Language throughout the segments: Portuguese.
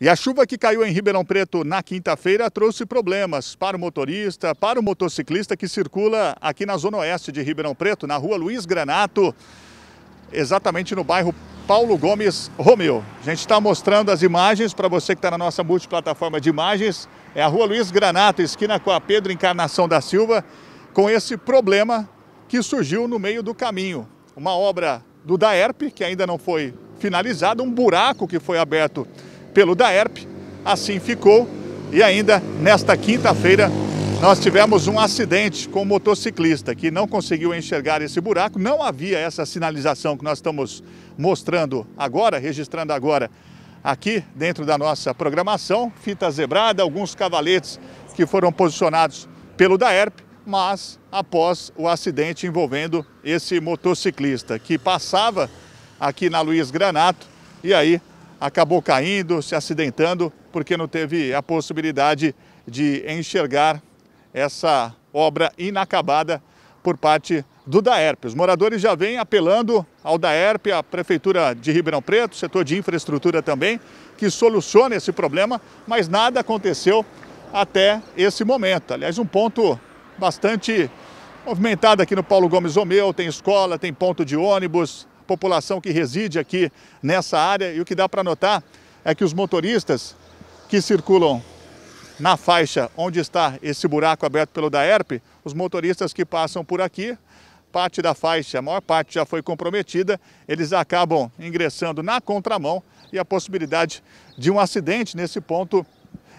E a chuva que caiu em Ribeirão Preto na quinta-feira trouxe problemas para o motorista, para o motociclista que circula aqui na zona oeste de Ribeirão Preto, na rua Luiz Granato, exatamente no bairro Paulo Gomes Romeu. A gente está mostrando as imagens para você que está na nossa multiplataforma de imagens. É a rua Luiz Granato, esquina com a Pedro Encarnação da Silva, com esse problema que surgiu no meio do caminho. Uma obra do DAERP, que ainda não foi finalizada, um buraco que foi aberto pelo DAERP. Assim ficou. E ainda nesta quinta-feira nós tivemos um acidente com um motociclista que não conseguiu enxergar esse buraco. Não havia essa sinalização que nós estamos mostrando agora, registrando agora aqui dentro da nossa programação. Fita zebrada, alguns cavaletes que foram posicionados pelo DAERP, mas após o acidente envolvendo esse motociclista que passava aqui na Luiz Granato e aí acabou caindo, se acidentando, porque não teve a possibilidade de enxergar essa obra inacabada por parte do DAERP. Os moradores já vêm apelando ao DAERP, à Prefeitura de Ribeirão Preto, setor de infraestrutura também, que solucione esse problema, mas nada aconteceu até esse momento. Aliás, um ponto bastante movimentado aqui no Paulo Gomes Romeu, tem escola, tem ponto de ônibus, população que reside aqui nessa área. E o que dá para notar é que os motoristas que circulam na faixa onde está esse buraco aberto pelo DAERP, os motoristas que passam por aqui, parte da faixa, a maior parte já foi comprometida, eles acabam ingressando na contramão e a possibilidade de um acidente nesse ponto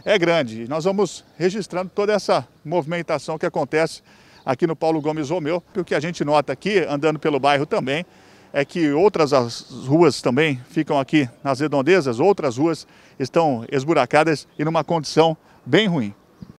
é grande. nós vamos registrando toda essa movimentação que acontece aqui no Paulo Gomes Romeu. E o que a gente nota aqui, andando pelo bairro também, é que outras ruas também ficam aqui nas redondezas, outras ruas estão esburacadas e numa condição bem ruim.